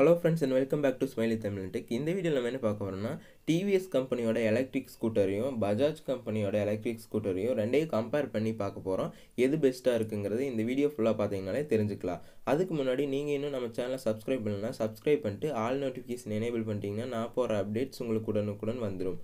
hello friends and welcome back to Smiley Tamil இந்த video நம்ம என்ன பார்க்க போகிறோம்னா டிவிஎஸ் கம்பெனியோட எலக்ட்ரிக் ஸ்கூட்டரையும் பஜாஜ் கம்பெனியோட எலக்ட்ரிக் ஸ்கூட்டரையும் ரெண்டையும் கம்பேர் பண்ணி பார்க்க போகிறோம் எது பெஸ்ட்டாக இருக்குங்கிறது இந்த வீடியோ ஃபுல்லாக பார்த்தீங்கனாலே தெரிஞ்சுக்கலாம் அதுக்கு முன்னாடி நீங்கள் இன்னும் நம்ம சேனலை சப்ஸ்கிரைப் பண்ணலன்னா சப்ஸ்கிரைப் பண்ணிட்டு ஆல் நோட்டிஃபிகேஷன் எனேபிள் பண்ணிட்டீங்கன்னா நான் போகிற அப்டேட்ஸ் உங்களுக்கு உடனுக்குடன் வந்துடும்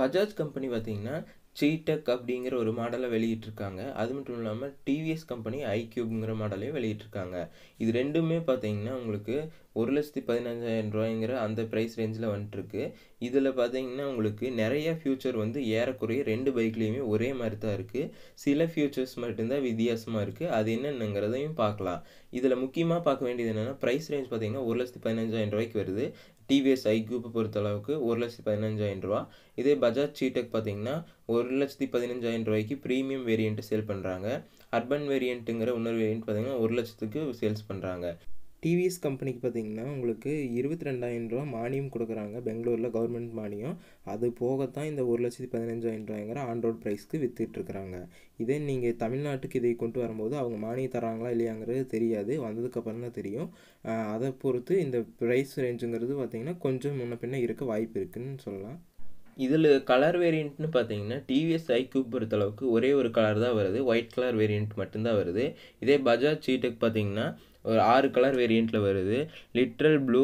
பஜாஜ் கம்பெனி பார்த்தீங்கன்னா சீடெக் அப்படிங்கிற ஒரு மாடலை வெளியிட்டிருக்காங்க அது மட்டும் இல்லாமல் டிவிஎஸ் கம்பெனி ஐக்யூப்ங்கிற மாடலையும் வெளியிட்ருக்காங்க இது ரெண்டுமே பார்த்தீங்கன்னா உங்களுக்கு ஒரு லட்சத்தி பதினஞ்சாயிரம் ரூபாய்ங்கிற அந்த ப்ரைஸ் ரேஞ்சில் வந்துட்டுருக்கு இதில் பார்த்தீங்கன்னா உங்களுக்கு நிறைய ஃபியூச்சர் வந்து ஏறக்குறைய ரெண்டு பைக்லேயுமே ஒரே மாதிரி தான் இருக்குது சில ஃபியூச்சர்ஸ் மட்டும்தான் வித்தியாசமாக இருக்குது அது என்னென்னங்கிறதையும் பார்க்கலாம் இதில் முக்கியமாக பார்க்க வேண்டியது என்னென்னா ப்ரைஸ் ரேஞ்ச் பார்த்தீங்கன்னா ஒரு லட்சத்தி பதினஞ்சாயிரம் ரூபாய்க்கு வருது டிவிஎஸ் ஐ பொறுத்த பொறுத்தளவுக்கு ஒரு லட்சத்தி பதினஞ்சாயிரம் ரூபா இதே பஜாஜ் சீடெக் பார்த்தீங்கன்னா ஒரு லட்சத்தி பதினஞ்சாயிரம் ரூபாய்க்கு ப்ரீமியம் வேரியண்ட்டு சேல் பண்ணுறாங்க அர்பன் வேரியண்ட்டுங்கிற இன்னொரு வேரியண்ட் பார்த்தீங்கன்னா ஒரு லட்சத்துக்கு சேல்ஸ் பண்ணுறாங்க டிவிஎஸ் கம்பெனிக்கு பார்த்திங்கன்னா உங்களுக்கு இருபத்தி ரெண்டாயிரம் ரூபா மானியம் கொடுக்குறாங்க பெங்களூரில் கவர்மெண்ட் மானியம் அது போகத்தான் இந்த ஒரு லட்சத்தி பதினஞ்சாயிரம் ரூபாய்ங்கிற ஆன் ப்ரைஸ்க்கு விற்றுட்ருக்குறாங்க இதே நீங்கள் தமிழ்நாட்டுக்கு இதை கொண்டு வரும்போது அவங்க மானியம் தராங்களா இல்லையாங்கிறது தெரியாது வந்ததுக்கப்புறம் தான் தெரியும் அதை பொறுத்து இந்த ப்ரைஸ் ரேஞ்சுங்கிறது பார்த்திங்கன்னா கொஞ்சம் முன்ன பின்னே இருக்க வாய்ப்பு இருக்குதுன்னு சொல்லலாம் இதில் கலர் வேரியண்ட்னு பார்த்தீங்கன்னா டிவிஎஸ் ஐக்யூ பொறுத்தளவுக்கு ஒரே ஒரு கலர் தான் வருது ஒயிட் கலர் வேரியண்ட் மட்டும்தான் வருது இதே பஜாஜ் சீட்டுக்கு பார்த்தீங்கன்னா ஒரு ஆறு கலர் வேரியண்ட்டில் வருது லிட்ரல் blue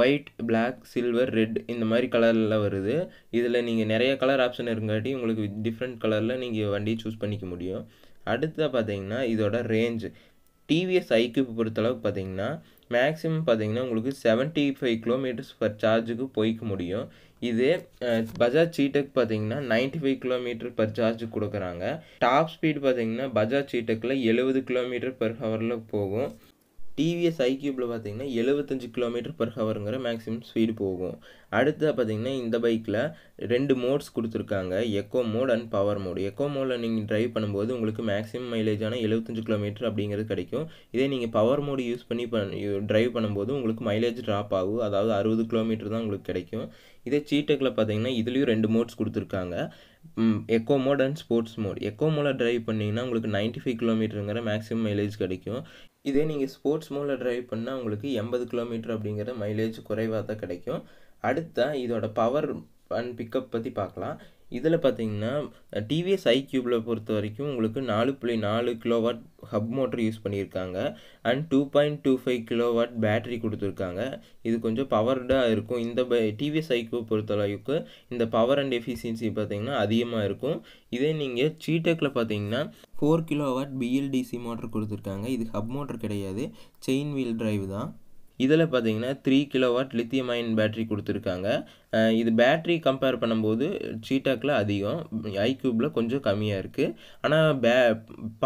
white black silver red இந்த மாதிரி கலரில் வருது இதில் நீங்கள் நிறைய கலர் ஆப்ஷன் இருங்காட்டி உங்களுக்கு டிஃப்ரெண்ட் கலரில் நீங்கள் வண்டியை சூஸ் பண்ணிக்க முடியும் அடுத்த பார்த்தீங்கன்னா இதோட ரேஞ்சு டிவிஎஸ் ஐக்கு பொறுத்தளவுக்கு பார்த்தீங்கன்னா மேக்ஸிமம் பார்த்தீங்கன்னா உங்களுக்கு செவன்ட்டி ஃபைவ் கிலோமீட்டர்ஸ் பர் சார்ஜுக்கு போய்க்க முடியும் இது பஜாஜ் சீட்டக் பார்த்தீங்கன்னா ninety five kilometre per charge கொடுக்குறாங்க டாப் ஸ்பீட் பார்த்தீங்கன்னா பஜாஜ் சீட்டக்கில் எழுபது கிலோமீட்டர் பர் ஹவரில் போகும் டிவிஎஸ் ஐக்யூப்பில் பார்த்தீங்கன்னா எழுபத்தஞ்சு கிலோமீட்டர் பர் ஹவருங்கிற மேக்ஸிமம் ஸ்பீடு போகும் அடுத்து பார்த்தீங்கன்னா இந்த பைக்கில் ரெண்டு மோட்ஸ் கொடுத்துருக்காங்க eco mode and power mode eco மோடில் நீங்கள் ட்ரைவ் பண்ணும்போது உங்களுக்கு மேக்ஸிமம் மைலேஜான எழுபத்தஞ்சு கிலோமீட்டர் அப்படிங்கிறது கிடைக்கும் இதே நீங்கள் பவர் மோடு யூஸ் பண்ணி பண் ட்ரைவ் பண்ணும்போது உங்களுக்கு மைலேஜ் ட்ராப் ஆகும் அதாவது அறுபது கிலோமீட்டர் தான் உங்களுக்கு கிடைக்கும் இதே சீட்டக்கில் பார்த்தீங்கன்னா இதுலேயும் ரெண்டு மோட்ஸ் கொடுத்துருக்காங்க eco mode and sports mode eco மோடில் ட்ரைவ் பண்ணிங்கன்னா உங்களுக்கு நைன்ட்டி ஃபைவ் கிலோமீட்டருங்கிற மேக்ஸிமம் மைலேஜ் கிடைக்கும் இதே நீங்கள் ஸ்போர்ட்ஸ் மூலம் ட்ரைவ் பண்ணால் உங்களுக்கு எண்பது கிலோமீட்டர் அப்படிங்கிற மைலேஜ் குறைவாக தான் கிடைக்கும் அடுத்த இதோட பவர் அண்ட் பிக்கப் பற்றி பார்க்கலாம் இதில் பார்த்தீங்கன்னா டிவிஎஸ் ஐக்யூபில் பொறுத்த வரைக்கும் உங்களுக்கு நாலு புள்ளி நாலு கிலோவாட் ஹப் மோட்டர் யூஸ் பண்ணியிருக்காங்க and two point two five kilowatt battery கொடுத்துருக்காங்க இது கொஞ்சம் பவர்டாக இருக்கும் இந்த டிவிஎஸ் ஐக்யூ பொறுத்தளவுக்கு இந்த பவர் அண்ட் எஃபிஷியன்சி பார்த்திங்கன்னா அதிகமாக இருக்கும் இதே நீங்கள் சீடெக்கில் பார்த்தீங்கன்னா ஃபோர் கிலோவாட் பிஎல்டிசி மோட்டர் கொடுத்துருக்காங்க இது ஹப் மோட்டர் கிடையாது செயின் வீல் டிரைவ் தான் இதில் பார்த்தீங்கன்னா three kilowatt lithium ion battery கொடுத்துருக்காங்க இது பேட்ரி கம்பேர் பண்ணும்போது சீட்டாக்கில் அதிகம் ஐக்யூப்பில் கொஞ்சம் கம்மியாக இருக்குது ஆனால் பே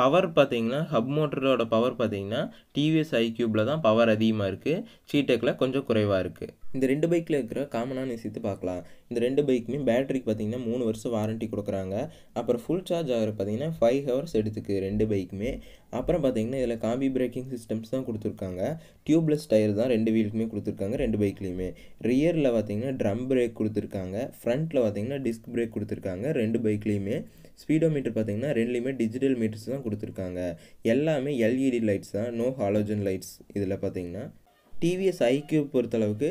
பவர் பார்த்தீங்கன்னா ஹப் மோட்டரோட பவர் பார்த்தீங்கன்னா டிவிஎஸ் ஐக்யூப்பில் தான் பவர் அதிகமாக இருக்குது சீட்டெக்கில் கொஞ்சம் குறைவாக இருக்குது இந்த ரெண்டு பைக்கில் இருக்கிற காமனான விஷயத்தை பார்க்கலாம் இந்த ரெண்டு பைக்குமே பேட்டரிக்கு பார்த்தீங்கன்னா மூணு வருஷம் வாரண்ட்டி கொடுக்குறாங்க அப்புறம் ஃபுல் சார்ஜ் ஆகிற பார்த்தீங்கன்னா ஃபைவ் ஹவர்ஸ் எடுத்துக்கு ரெண்டு பைக்குமே அப்புறம் பார்த்தீங்கன்னா இதில் காம்பி பிரேக்கிங் சிஸ்டம்ஸ் தான் கொடுத்துருக்காங்க டியூப்லெஸ் டயர் தான் ரெண்டு வீலுக்குமே கொடுத்துருக்காங்க ரெண்டு பைக்லேயுமே ரியரில் பார்த்தீங்கன்னா ட்ரம் பிரேக் கொடுத்துருக்காங்க ஃப்ரண்ட்டில் பார்த்தீங்கன்னா டிஸ்க் பிரேக் கொடுத்துருக்காங்க ரெண்டு பைக்லேயுமே ஸ்பீடோ மீட்டர் பார்த்தீங்கன்னா ரெண்டுலேயுமே டிஜிட்டல் மீட்டர்ஸ் தான் கொடுத்துருக்காங்க எல்லாமே எல்இடி லைட்ஸ் e தான் நோ ஹாலோஜன் லைட்ஸ் இதில் பார்த்தீங்கன்னா டிவிஎஸ் ஐக்யூப் பொறுத்தளவுக்கு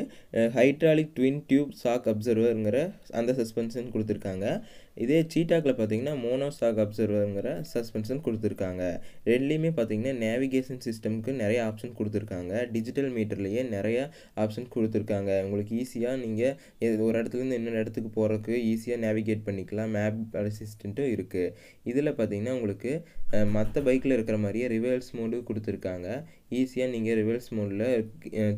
ஹைட்ராலிக் ட்வின் டியூப் சாக் அப்சர்வருங்கிற அந்த சஸ்பென்ஷன் கொடுத்துருக்காங்க இதே சீட்டாக்கில் பார்த்தீங்கன்னா ஸ்டாக் அப்சர்வருங்கிற சஸ்பென்ஷன் கொடுத்துருக்காங்க ரெண்டுலேயுமே பார்த்தீங்கன்னா நேவிகேஷன் சிஸ்டம்க்கு நிறைய ஆப்ஷன் கொடுத்துருக்காங்க டிஜிட்டல் மீட்டர்லேயே நிறைய ஆப்ஷன் கொடுத்துருக்காங்க உங்களுக்கு ஈஸியாக நீங்கள் ஒரு இடத்துலேருந்து இன்னொரு இடத்துக்கு போகிறதுக்கு ஈஸியாக நேவிகேட் பண்ணிக்கலாம் மேப் அசிஸ்டண்ட்டும் இருக்குது இதில் பார்த்தீங்கன்னா உங்களுக்கு மற்ற பைக்கில் இருக்கிற மாதிரியே ரிவேல்ஸ் மோடு கொடுத்துருக்காங்க ஈஸியாக நீங்கள் ரிவேல்ஸ் மோடில்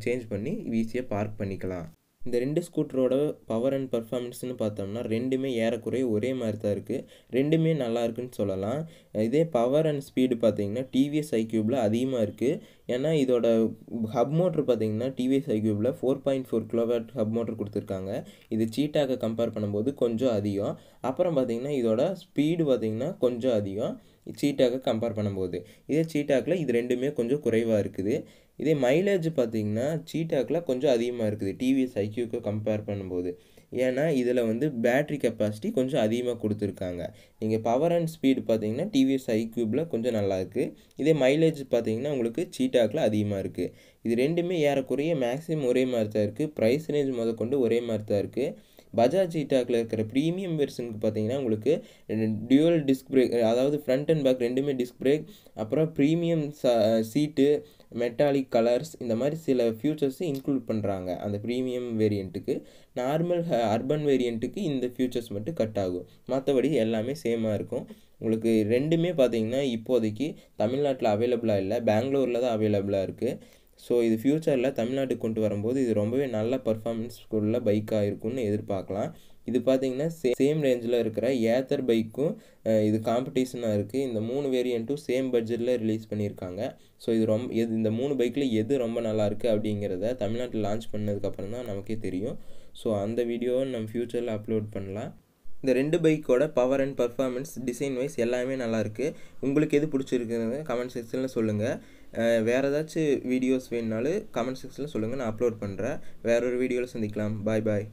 சேஞ்ச் பண்ணி ஈஸியாக பார்க் பண்ணிக்கலாம் இந்த ரெண்டு ஸ்கூட்டரோட பவர் அண்ட் பர்ஃபார்மன்ஸ்னு பார்த்தோம்னா ரெண்டுமே ஏறக்குறைய ஒரே மாதிரி தான் இருக்குது ரெண்டுமே நல்லா இருக்குன்னு சொல்லலாம் இதே பவர் அண்ட் ஸ்பீடு பார்த்தீங்கன்னா டிவிஎஸ் ஐக்யூபில் அதிகமாக இருக்குது ஏன்னா இதோட ஹப் மோட்ரு பார்த்தீங்கன்னா டிவிஎஸ் ஐக்யூபில் four point four kilowatt hub motor கொடுத்துருக்காங்க இது சீட்டாக கம்பேர் பண்ணும்போது கொஞ்சம் அதிகம் அப்புறம் பார்த்தீங்கன்னா இதோட ஸ்பீடு பார்த்தீங்கன்னா கொஞ்சம் அதிகம் சீட்டாக்கை கம்பேர் பண்ணும்போது இதே சீட்டாக்கில் இது ரெண்டுமே கொஞ்சம் குறைவாக இருக்குது இதே மைலேஜ் பார்த்திங்கன்னா சீட்டாக்கில் கொஞ்சம் அதிகமாக இருக்குது டிவிஎஸ் ஐக்யூக்கு கம்பேர் பண்ணும்போது ஏன்னா இதில் வந்து பேட்ரி கெப்பாசிட்டி கொஞ்சம் அதிகமாக கொடுத்துருக்காங்க நீங்கள் பவர் அண்ட் ஸ்பீடு பார்த்தீங்கன்னா டிவிஎஸ் ஐக்யூபில் கொஞ்சம் நல்லா இருக்குது இதே மைலேஜ் பார்த்திங்கன்னா உங்களுக்கு சீட்டாக்கில் அதிகமாக இருக்குது இது ரெண்டுமே ஏறக்குறைய மேக்ஸிமம் ஒரே மாதிரி தான் இருக்குது ப்ரைஸ் ரேஞ்ச் முதற்கொண்டு ஒரே மாதிரி தான் இருக்குது பஜாஜ் ஹீட்டாக்கில் இருக்கிற ப்ரீமியம் வெர்ஷனுக்கு பார்த்தீங்கன்னா உங்களுக்கு டியூவல் டிஸ்க் பிரேக் அதாவது ஃப்ரண்ட் அண்ட் பேக் ரெண்டுமே டிஸ்க் பிரேக் அப்புறம் ப்ரீமியம் சீட்டு மெட்டாலிக் கலர்ஸ் இந்த மாதிரி சில ஃபியூச்சர்ஸும் இன்க்ளூட் பண்ணுறாங்க அந்த ப்ரீமியம் வேரியண்ட்டுக்கு நார்மல் அர்பன் வேரியண்ட்டுக்கு இந்த ஃபியூச்சர்ஸ் மட்டும் கட் ஆகும் மற்றபடி எல்லாமே சேமாக இருக்கும் உங்களுக்கு ரெண்டுமே பார்த்தீங்கன்னா இப்போதைக்கு தமிழ்நாட்டில் அவைலபிளாக இல்லை பெங்களூரில் தான் அவைலபிளாக இருக்குது ஸோ இது ஃப்யூச்சரில் தமிழ்நாட்டுக்கு கொண்டு வரும்போது இது ரொம்பவே நல்ல பர்ஃபார்மன்ஸ் உள்ள பைக்காக இருக்கும்னு எதிர்பார்க்கலாம் இது பார்த்திங்கன்னா சே சேம் ரேஞ்சில் இருக்கிற ஏத்தர் பைக்கும் இது காம்படிஷனாக இருக்குது இந்த மூணு வேரியண்ட்டும் சேம் பட்ஜெட்டில் ரிலீஸ் பண்ணியிருக்காங்க ஸோ இது ரொம்ப எது இந்த மூணு பைக்கில் எது ரொம்ப நல்லாயிருக்கு அப்படிங்கிறத தமிழ்நாட்டில் லான்ச் பண்ணதுக்கப்புறம் தான் நமக்கே தெரியும் ஸோ அந்த வீடியோவை நம்ம ஃப்யூச்சரில் அப்லோட் பண்ணலாம் இந்த ரெண்டு பைக்கோட power and performance design wise எல்லாமே நல்லாயிருக்கு உங்களுக்கு எது பிடிச்சிருக்குங்க கமெண்ட் செக்ஷனில் சொல்லுங்கள் வேறு ஏதாச்சும் வீடியோஸ் வேணுனாலும் கமெண்ட் செக்ஷனில் சொல்லுங்கள் நான் அப்லோட் பண்ணுறேன் வேற ஒரு வீடியோவில் சந்திக்கலாம் பாய் பாய்